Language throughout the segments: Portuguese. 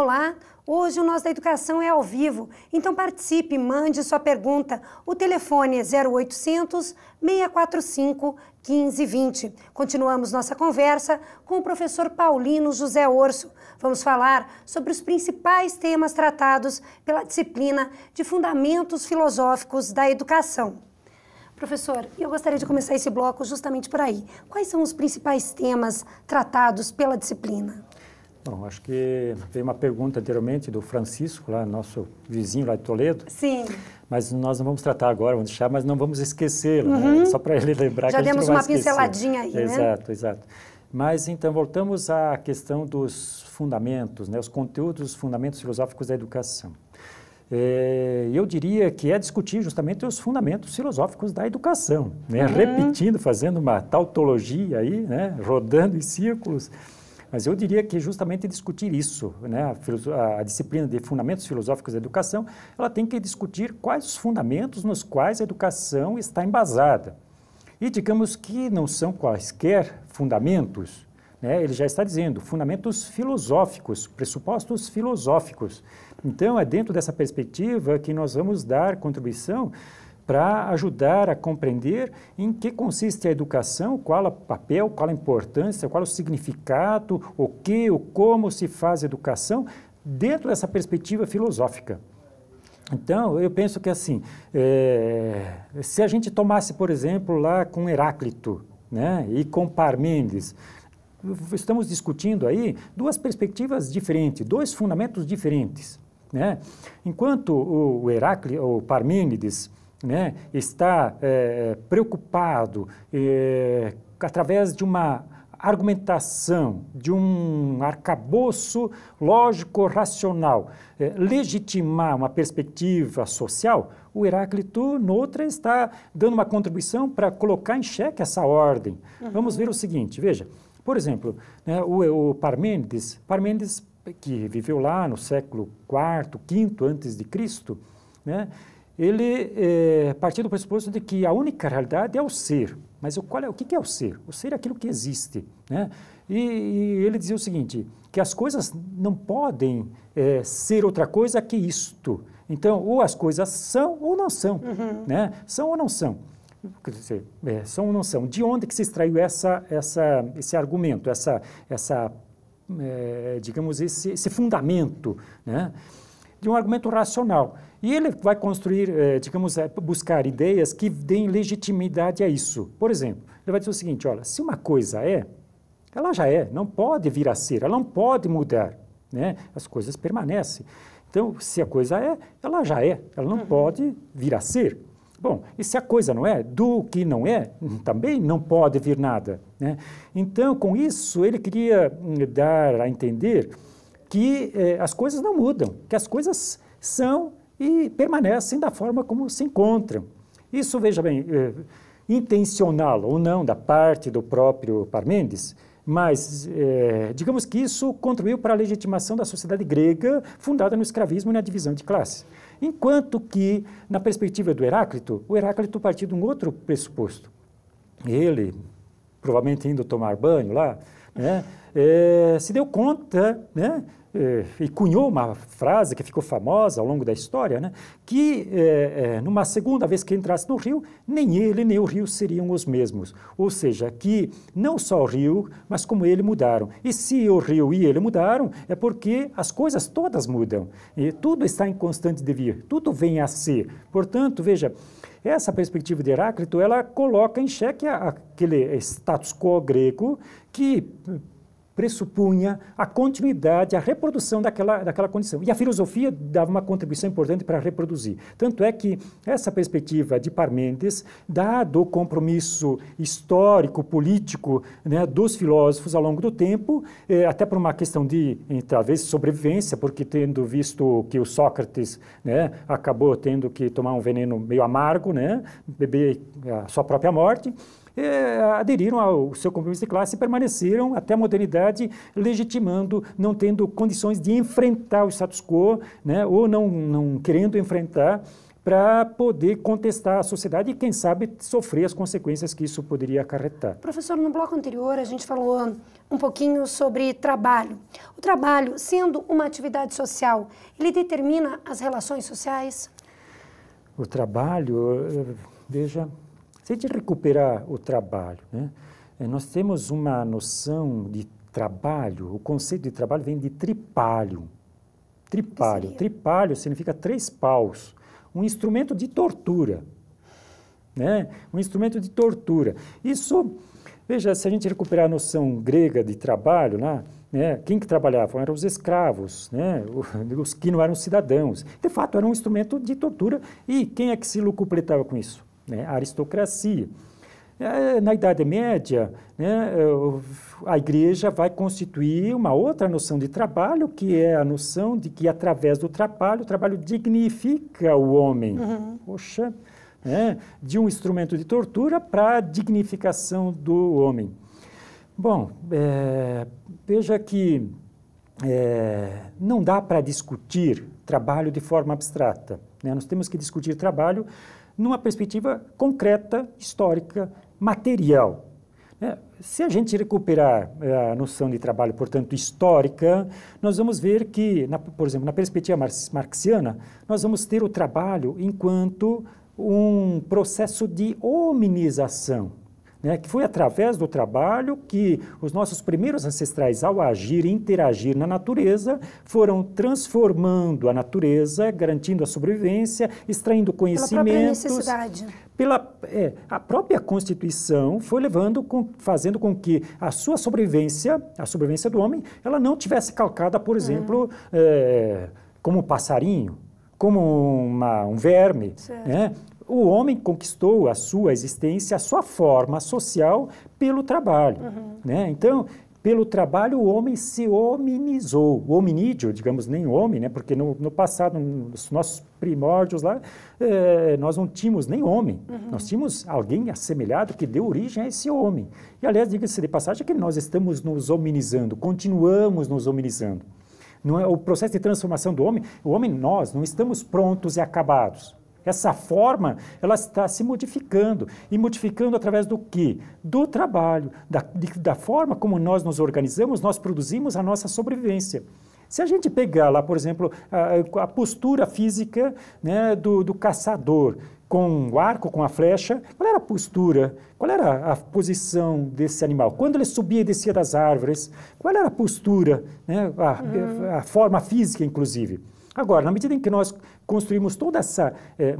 Olá, hoje o Nós da Educação é ao vivo, então participe, mande sua pergunta. O telefone é 0800 645 1520. Continuamos nossa conversa com o professor Paulino José Orso. Vamos falar sobre os principais temas tratados pela disciplina de Fundamentos Filosóficos da Educação. Professor, eu gostaria de começar esse bloco justamente por aí. Quais são os principais temas tratados pela disciplina? Bom, acho que veio uma pergunta anteriormente do Francisco, lá, nosso vizinho lá de Toledo. Sim. Mas nós não vamos tratar agora, vamos deixar, mas não vamos esquecê-lo, né? uhum. né? só para ele lembrar Já que a gente demos uma pinceladinha aí, exato, né? Exato, exato. Mas então voltamos à questão dos fundamentos, né? Os conteúdos, os fundamentos filosóficos da educação. É, eu diria que é discutir justamente os fundamentos filosóficos da educação, né? uhum. repetindo, fazendo uma tautologia aí, né? rodando em círculos mas eu diria que justamente discutir isso, né, a, a, disciplina de fundamentos filosóficos da educação, ela tem que discutir quais os fundamentos nos quais a educação está embasada. E digamos que não são quaisquer fundamentos, né, ele já está dizendo, fundamentos filosóficos, pressupostos filosóficos. Então, é dentro dessa perspectiva que nós vamos dar contribuição para ajudar a compreender em que consiste a educação, qual o papel, qual a importância, qual o significado, o que, o como se faz educação dentro dessa perspectiva filosófica. Então, eu penso que assim, é, se a gente tomasse, por exemplo, lá com Heráclito né, e com Parmênides, estamos discutindo aí duas perspectivas diferentes, dois fundamentos diferentes. Né? Enquanto o Heráclito, o Parmênides, né, está é, preocupado é, através de uma argumentação, de um arcabouço lógico-racional, é, eh, legitimar uma perspectiva social, o Heráclito, noutra, está dando uma contribuição para colocar em xeque essa ordem. Uhum. Vamos ver o seguinte, veja, por exemplo, né, o, o Parmênides, Parmênides que viveu lá no século IV, V antes de Cristo, né, ele é, partiu do pressuposto de que a única realidade é o ser. Mas o, qual é, o que é o ser? O ser é aquilo que existe. Né? E, e ele dizia o seguinte, que as coisas não podem é, ser outra coisa que isto. Então, ou as coisas são ou não são. Uhum. Né? São ou não são. Quer dizer, é, são ou não são. De onde que se extraiu essa, essa, esse argumento, essa, essa eh, digamos, esse, esse fundamento? Né? De um argumento racional. E ele vai construir, eh, digamos, eh, buscar ideias que deem legitimidade a isso. Por exemplo, ele vai dizer o seguinte: olha, se uma coisa é, ela já é, não pode vir a ser, ela não pode mudar. Né? As coisas permanecem. Então, se a coisa é, ela já é, ela não uhum. pode vir a ser. Bom, e se a coisa não é, do que não é, também não pode vir nada. Né? Então, com isso, ele queria hum, dar a entender que eh, as coisas não mudam, que as coisas são e permanecem da forma como se encontram. Isso, veja bem, é, intencional ou não da parte do próprio Parmênides, mas é, digamos que isso contribuiu para a legitimação da sociedade grega fundada no escravismo e na divisão de classe. Enquanto que, na perspectiva do Heráclito, o Heráclito partiu de um outro pressuposto. Ele, provavelmente indo tomar banho lá, né, é, se deu conta né, eh, e cunhou uma frase que ficou famosa ao longo da história, né? que eh, eh, numa segunda vez que entrasse no rio, nem ele nem o rio seriam os mesmos. Ou seja, que não só o rio, mas como ele mudaram. E se o rio e ele mudaram, é porque as coisas todas mudam. E tudo está em constante devir, tudo vem a ser. Portanto, veja, essa perspectiva de Heráclito, ela coloca em xeque aquele status quo grego que pressupunha a continuidade, a reprodução daquela, daquela condição. E a filosofia dava uma contribuição importante para reproduzir. Tanto é que essa perspectiva de Parmentes, dado o compromisso histórico, político né, dos filósofos ao longo do tempo, eh, até por uma questão de, eh, talvez, sobrevivência, porque tendo visto que o Sócrates né, acabou tendo que tomar um veneno meio amargo, né, beber a sua própria morte, é, aderiram ao seu compromisso de classe e permaneceram até a modernidade, legitimando, não tendo condições de enfrentar o status quo, né, ou não, não querendo enfrentar para poder contestar a sociedade e, quem sabe, sofrer as consequências que isso poderia acarretar. Professor, no bloco anterior a gente falou um pouquinho sobre trabalho. O trabalho, sendo uma atividade social, ele determina as relações sociais? O trabalho, eh, veja, se a gente recuperar o trabalho, né? Eh, nós temos uma noção de trabalho, o conceito de trabalho vem de tripalho. Tripalho. Tripalho significa três paus. Um instrumento de tortura. Né? Um instrumento de tortura. Isso, veja, se a gente recuperar a noção grega de trabalho lá, né? quem que trabalhava? Eram os escravos, né? os que não eram cidadãos. De fato, era um instrumento de tortura. E quem é que se lucupletava com isso? né, a aristocracia. É, na Idade Média, né, a igreja vai constituir uma outra noção de trabalho, que é a noção de que, através do trabalho, o trabalho dignifica o homem. Uhum. Poxa, né, de um instrumento de tortura para a dignificação do homem. Bom, é, veja que é, não dá para discutir trabalho de forma abstrata. Né? Nós temos que discutir trabalho numa perspectiva concreta, histórica, material. É, se a gente recuperar é, a noção de trabalho, portanto, histórica, nós vamos ver que, na, por exemplo, na perspectiva marxiana, nós vamos ter o trabalho enquanto um processo de hominização né, que foi através do trabalho que os nossos primeiros ancestrais, ao agir e interagir na natureza, foram transformando a natureza, garantindo a sobrevivência, extraindo conhecimento Pela própria necessidade. Pela, é, a própria Constituição foi levando, com, fazendo com que a sua sobrevivência, a sobrevivência do homem, ela não tivesse calcada, por ah. exemplo, uhum. é, como um passarinho, como uma, um verme, certo. né? o homem conquistou a sua existência, a sua forma social pelo trabalho. Uhum. Né? Então, pelo trabalho o homem se hominizou, o hominídeo, digamos, nem homem, né? porque no, no passado, nos nossos primórdios lá, eh, nós não tínhamos nem homem, uhum. nós tínhamos alguém assemelhado que deu origem a esse homem. E, aliás, diga-se de passagem que nós estamos nos hominizando, continuamos nos hominizando. Não é, o processo de transformação do homem, o homem, nós, não estamos prontos e acabados. Essa forma, ela está se modificando. E modificando através do quê? Do trabalho, da, da forma como nós nos organizamos, nós produzimos a nossa sobrevivência. Se a gente pegar lá, por exemplo, a, a postura física né, do, do caçador, com o arco, com a flecha, qual era a postura, qual era a posição desse animal? Quando ele subia e descia das árvores, qual era a postura, né? a, a, uhum. forma física, inclusive? Agora, na medida em que nós construímos toda essa, é,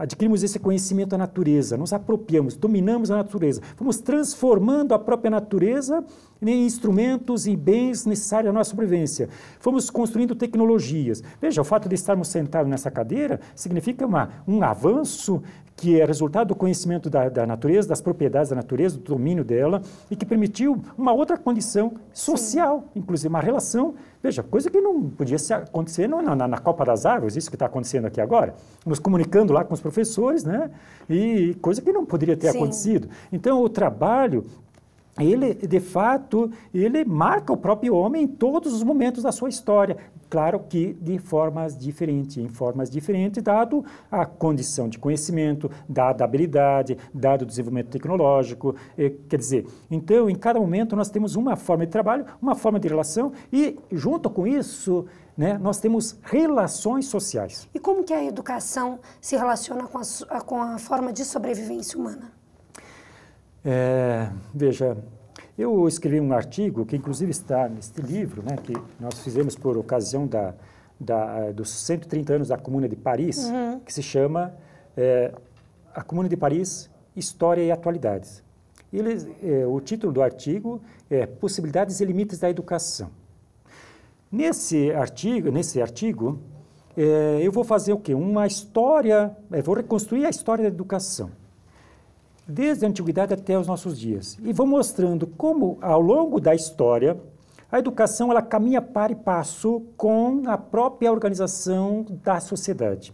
adquirimos esse conhecimento da natureza, nos apropriamos, dominamos a natureza, fomos transformando a própria natureza em instrumentos e bens necessários à nossa sobrevivência, fomos construindo tecnologias. Veja, o fato de estarmos sentados nessa cadeira significa uma, um avanço que é resultado do conhecimento da, da, natureza, das propriedades da natureza, do domínio dela, e que permitiu uma outra condição social, Sim. inclusive uma relação, veja, coisa que não podia acontecer na, na, na Copa das Árvores, isso que está acontecendo aqui agora, nos comunicando lá com os professores, né? E coisa que não poderia ter Sim. acontecido. Então, o trabalho ele, de fato, ele marca o próprio homem em todos os momentos da sua história. Claro que de formas diferentes, em formas diferentes, dado a condição de conhecimento, dada a habilidade, dado o desenvolvimento tecnológico, eh, quer dizer, então em cada momento nós temos uma forma de trabalho, uma forma de relação e junto com isso né, nós temos relações sociais. E como que a educação se relaciona com a, com a forma de sobrevivência humana? É, veja, eu escrevi um artigo que inclusive está neste livro, né, que nós fizemos por ocasião da, da, eh, dos 130 anos da Comuna de Paris, uhum. que se chama é, A Comuna de Paris, História e Atualidades. Ele, é, o título do artigo é Possibilidades e Limites da Educação. Nesse artigo, nesse artigo é, eu vou fazer o quê? Uma história, vou reconstruir a história da educação desde a antiguidade até os nossos dias. E vou mostrando como, ao longo da história, a educação ela caminha para e passo com a própria organização da sociedade.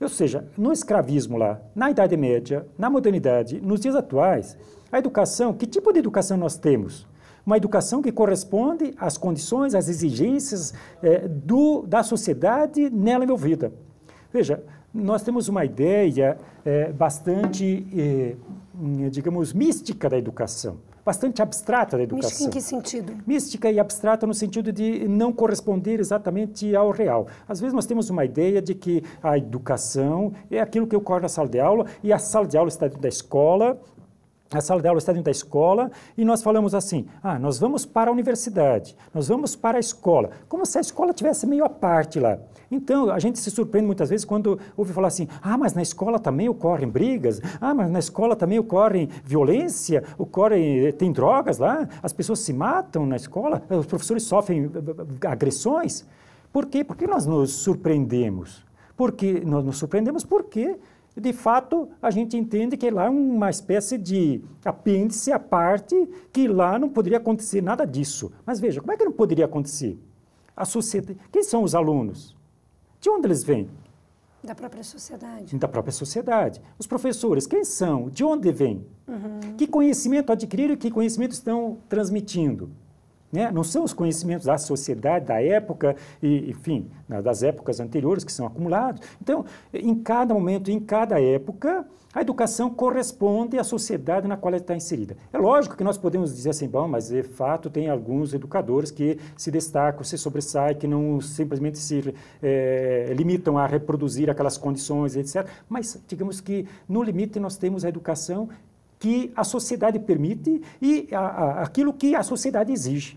Ou seja, no escravismo lá, na Idade Média, na modernidade, nos dias atuais, a educação, que tipo de educação nós temos? Uma educação que corresponde às condições, às exigências é, do, da sociedade nela envolvida. Veja, nós temos uma ideia é, bastante é, eh, digamos, mística da educação, bastante abstrata da educação. Mística em que sentido? Mística e abstrata no sentido de não corresponder exatamente ao real. Às vezes nós temos uma ideia de que a educação é aquilo que ocorre na sala de aula e a sala de aula está dentro da escola, a sala de aula está dentro da escola e nós falamos assim: ah, nós vamos para a universidade, nós vamos para a escola, como se a escola tivesse meio à parte lá. Então a gente se surpreende muitas vezes quando ouve falar assim: ah, mas na escola também ocorrem brigas, ah, mas na escola também ocorrem violência, ocorre eh, tem drogas lá, as pessoas se matam na escola, os professores sofrem eh, eh, agressões. Por quê? Porque nós nos surpreendemos. Porque nós nos surpreendemos porque de fato, a gente entende que lá é uma espécie de apêndice à parte, que lá não poderia acontecer nada disso. Mas veja, como é que não poderia acontecer? A sociedade. Quem são os alunos? De onde eles vêm? Da própria sociedade. Da própria sociedade. Os professores, quem são? De onde vêm? Uhum. Que conhecimento adquiriram e que conhecimento estão transmitindo? Né? Não são os conhecimentos da sociedade, da época, e, enfim, das épocas anteriores que são acumulados. Então, em cada momento, em cada época, a educação corresponde à sociedade na qual ela está inserida. É lógico que nós podemos dizer assim, bom, mas de fato tem alguns educadores que se destacam, se sobressaem, que não simplesmente se é, limitam a reproduzir aquelas condições, etc. Mas digamos que no limite nós temos a educação que a sociedade permite e a, a, aquilo que a sociedade exige.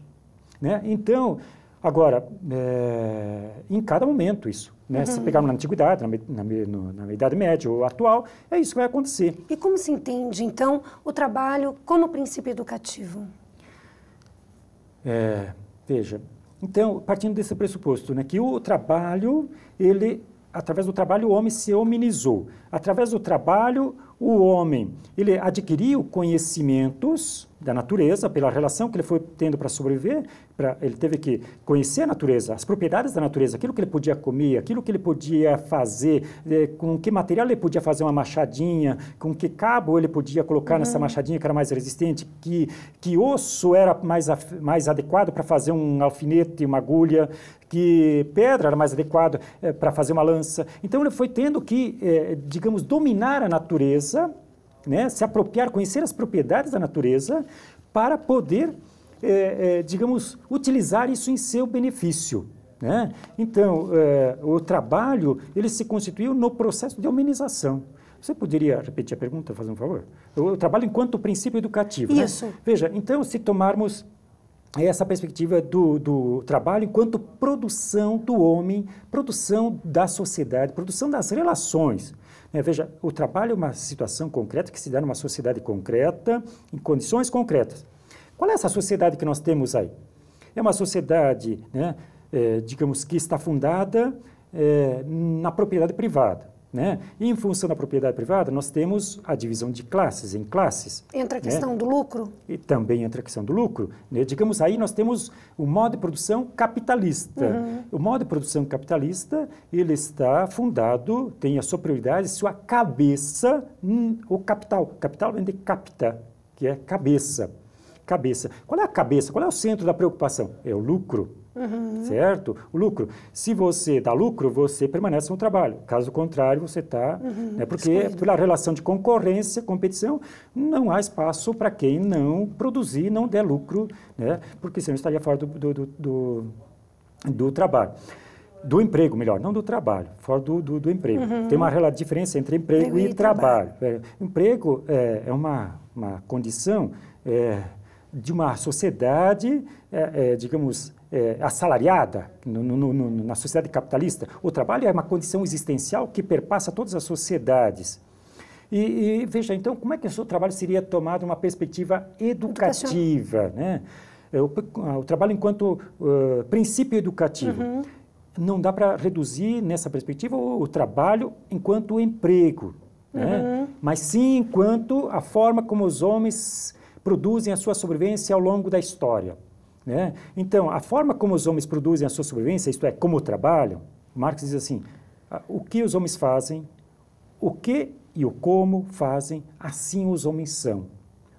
Né? Então, agora, é, em cada momento isso. Né? Uhum. Se pegarmos na antiguidade, na, na, no, na Idade Média ou atual, é isso que vai acontecer. E como se entende, então, o trabalho como princípio educativo? É, veja, então, partindo desse pressuposto, né, que o trabalho, ele, através do trabalho, o homem se hominizou. Através do trabalho, o homem, ele adquiriu conhecimentos da natureza, pela relação que ele foi tendo para sobreviver, pra, ele teve que conhecer a natureza, as propriedades da natureza, aquilo que ele podia comer, aquilo que ele podia fazer, eh, com que material ele podia fazer uma machadinha, com que cabo ele podia colocar uhum. nessa machadinha que era mais resistente, que, que osso era mais, mais adequado para fazer um alfinete, uma agulha, que pedra era mais adequado eh, para fazer uma lança. Então ele foi tendo que, eh, digamos, dominar a natureza né, se apropriar, conhecer as propriedades da natureza para poder, é, é, digamos, utilizar isso em seu benefício. Né? Então, é, o trabalho ele se constituiu no processo de humanização. Você poderia repetir a pergunta, fazer um favor? O trabalho enquanto princípio educativo. Né? Isso. Né? Veja, então, se tomarmos essa perspectiva do, do trabalho enquanto produção do homem, produção da sociedade, produção das relações, é, veja, o trabalho é uma situação concreta que se dá numa sociedade concreta, em condições concretas. Qual é essa sociedade que nós temos aí? É uma sociedade, né, é, digamos que está fundada é, na propriedade privada. Né? E em função da propriedade privada, nós temos a divisão de classes em classes. Entra a né? questão né? do lucro? E também entra a questão do lucro. Né? Digamos aí, nós temos o modo de produção capitalista. Uhum. O modo de produção capitalista, ele está fundado, tem a sua prioridade, sua cabeça, hum, o capital. Capital vem de capta, que é cabeça. Cabeça. Qual é a cabeça? Qual é o centro da preocupação? É o lucro. Uhum. Certo? O lucro. Se você dá lucro, você permanece no trabalho. Caso contrário, você está. Uhum. Né, porque Escolhido. pela relação de concorrência, competição, não há espaço para quem não produzir, não der lucro, né, porque senão estaria fora do, do, do, do, do trabalho do emprego, melhor, não do trabalho, fora do, do, do emprego. Uhum. Tem uma diferença entre emprego e, e, trabalho. trabalho. É, emprego é, é, uma, uma condição é, de uma sociedade, é, é, digamos, é, assalariada no, no, no, na sociedade capitalista, o trabalho é uma condição existencial que perpassa todas as sociedades. E, e veja, então, como é que o seu trabalho seria tomado uma perspectiva educativa? Né? É, o, o, trabalho enquanto uh, princípio educativo. Uhum. Não dá para reduzir nessa perspectiva o, o trabalho enquanto emprego, né? uhum. né? mas sim enquanto a forma como os homens produzem a sua sobrevivência ao longo da história. Né? Então, a forma como os homens produzem a sua sobrevivência, isto é, como trabalham, Marx diz assim: ah, o que os homens fazem, o que e o como fazem, assim os homens são.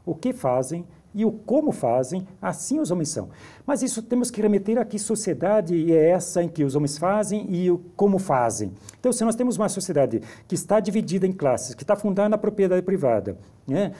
O que fazem e o como fazem, assim os homens são. Mas isso temos que remeter a que sociedade é essa em que os homens fazem e o como fazem. Então, se nós temos uma sociedade que está dividida em classes, que está fundada na propriedade privada, né?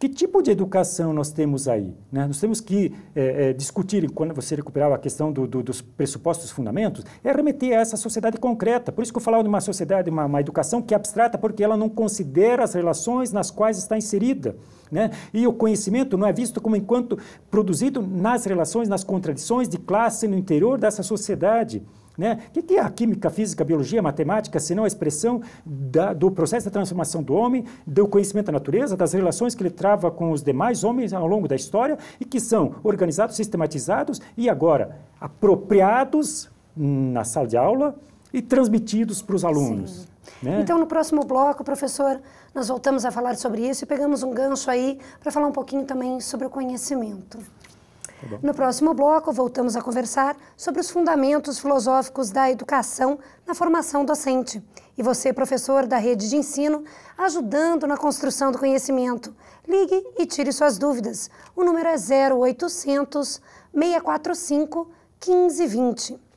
Que tipo de educação nós temos aí? Né? Nós temos que é, é, discutir, quando você recuperava a questão do, do, dos pressupostos, fundamentos, é remeter a essa sociedade concreta. Por isso que eu falava de uma sociedade, uma, uma educação que é abstrata, porque ela não considera as relações nas quais está inserida. Né? E o conhecimento não é visto como enquanto produzido nas relações, nas contradições de classe no interior dessa sociedade. Né? O que é a química, a física, a biologia, a matemática, senão a expressão da, do processo da transformação do homem, do conhecimento da natureza, das relações que ele trava com os demais homens ao longo da história e que são organizados, sistematizados e agora apropriados na sala de aula e transmitidos para os alunos. Né? Então, no próximo bloco, professor, nós voltamos a falar sobre isso e pegamos um gancho aí para falar um pouquinho também sobre o conhecimento. Tá no próximo bloco, voltamos a conversar sobre os fundamentos filosóficos da educação na formação docente. E você, professor da rede de ensino, ajudando na construção do conhecimento. Ligue e tire suas dúvidas. O número é 0800 645 1520.